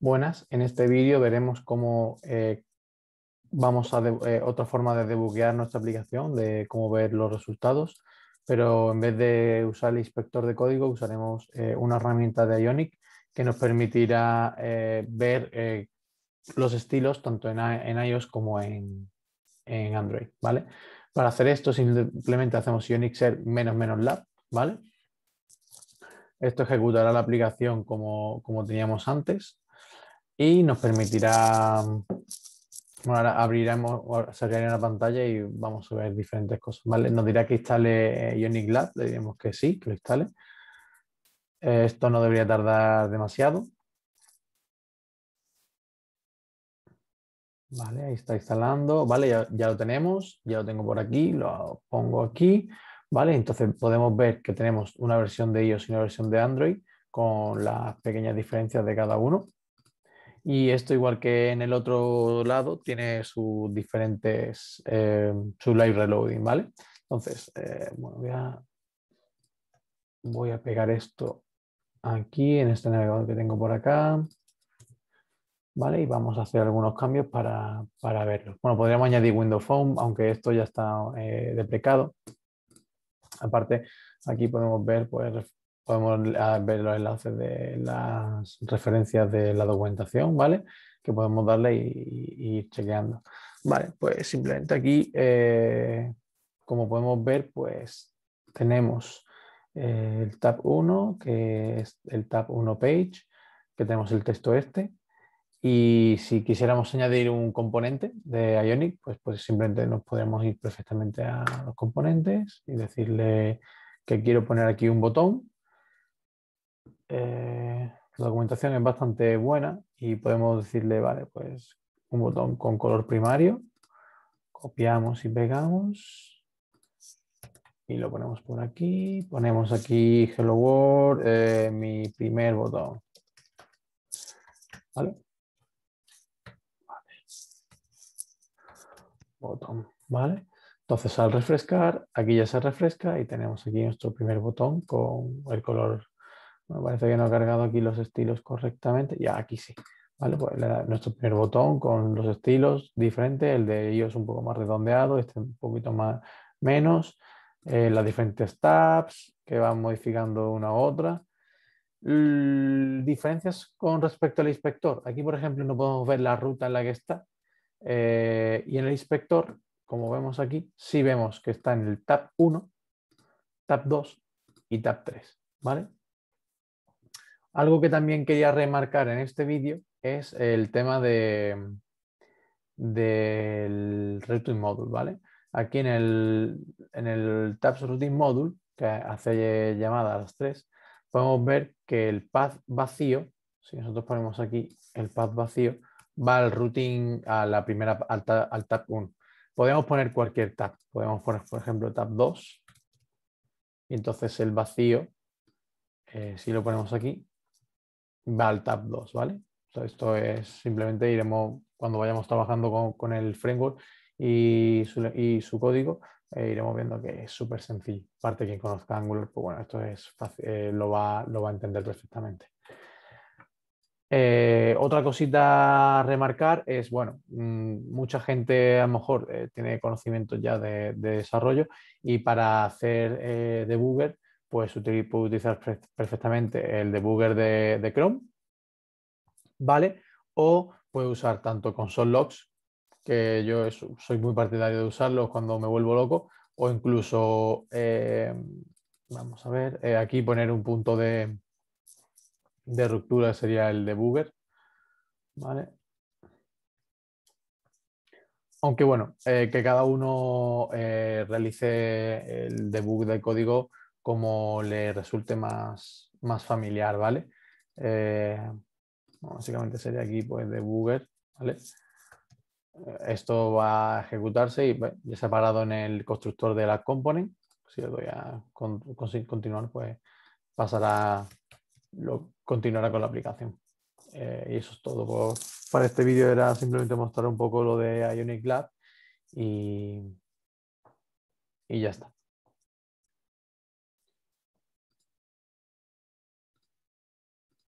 Buenas, en este vídeo veremos cómo eh, vamos a eh, otra forma de debuguear nuestra aplicación, de cómo ver los resultados, pero en vez de usar el inspector de código usaremos eh, una herramienta de Ionic que nos permitirá ver los estilos tanto en, iOS como en, Android. ¿vale? Para hacer esto simplemente hacemos Ionic ser menos menos lab, ¿vale? Esto ejecutará la aplicación como teníamos antes y nos permitirá, bueno, mm, ahora abriremos, en la pantalla y vamos a ver diferentes cosas, ¿vale? Nos dirá que instale eh, Ionic Lab, le diríamos que sí, que lo instale. Eh, esto no debería tardar demasiado. Vale, ahí está instalando. Vale, ya, ya, lo tenemos, ya lo tengo por aquí, lo pongo aquí. Vale, entonces podemos ver que tenemos una versión de iOS y una versión de Android con las pequeñas diferencias de cada uno. Y esto, igual que en el otro lado, tiene sus diferentes, eh, su live reloading, ¿vale? Entonces, eh, voy a, pegar esto aquí en este navegador que tengo por acá. ¿Vale? Y vamos a hacer algunos cambios para, verlo. Bueno, podríamos añadir Windows Phone, aunque esto ya está eh, deprecado. Aparte, aquí podemos ver pues, podemos ah, ver los enlaces de las referencias de la documentación, ¿vale? Que podemos darle y, ir chequeando. Vale, pues simplemente aquí, eh, como podemos ver, pues tenemos eh, el tab 1, que es el tab 1 page, que tenemos el texto este. Y si quisiéramos añadir un componente de Ionic, pues, pues, simplemente nos podríamos ir perfectamente a los componentes y decirle que quiero poner aquí un botón eh, la documentación es bastante buena y podemos decirle, vale, pues un botón con color primario, copiamos y pegamos y lo ponemos por aquí, ponemos aquí Hello World, eh, mi primer botón. ¿Vale? Botón, ¿vale? Entonces al refrescar, aquí ya se refresca y tenemos aquí nuestro primer botón con el color me parece que no ha cargado aquí los estilos correctamente. Ya, aquí sí. Pues nuestro primer botón con los estilos diferentes, el de es un poco más redondeado, este un poquito más menos, eh, las diferentes tabs que van modificando una u otra. diferencias con respecto al inspector. Aquí, por ejemplo, no podemos ver la ruta en la que está. Eh, y en el inspector, como vemos aquí, sí vemos que está en el tab 1, tab 2 y tab 3. ¿vale? Algo que también quería remarcar en este vídeo es el tema del Routing Module, ¿vale? Aquí en el, en el Tabs Routing Module, que hace llamada a las tres, podemos ver que el path vacío, si nosotros ponemos aquí el path vacío, va al routing, a la primera, al, tab 1. Podemos poner cualquier tab. Podemos poner, por ejemplo, tab 2. Y entonces el vacío, eh, si lo ponemos aquí, va al tab 2, ¿vale? esto es simplemente iremos, cuando vayamos trabajando con, el framework y su, código, eh, iremos viendo que es súper sencillo. Aparte, quien conozca Angular, pues bueno, esto es fácil, eh, lo, va, lo va a entender perfectamente. Eh, otra cosita a remarcar es, bueno, mm, mucha gente a lo mejor tiene conocimiento ya de, desarrollo y para hacer debugger pues puedo utilizar perfectamente el debugger de, Chrome, ¿vale? O puedo usar tanto console logs, que yo soy muy partidario de usarlos cuando me vuelvo loco, o incluso, eh, vamos a ver, eh, aquí poner un punto de, de ruptura sería el debugger, ¿vale? Aunque bueno, eh, que cada uno realice el debug del código como le resulte más, más familiar, ¿vale? Eh, básicamente sería aquí pues de Google, ¿vale? Eh, esto va a ejecutarse y ya se ha parado en el constructor de la component. Si le doy a con, continuar, pues pasará, lo, continuará con la aplicación. Eh, y eso es todo. para este vídeo era simplemente mostrar un poco lo de Ionic Lab y, y ya está.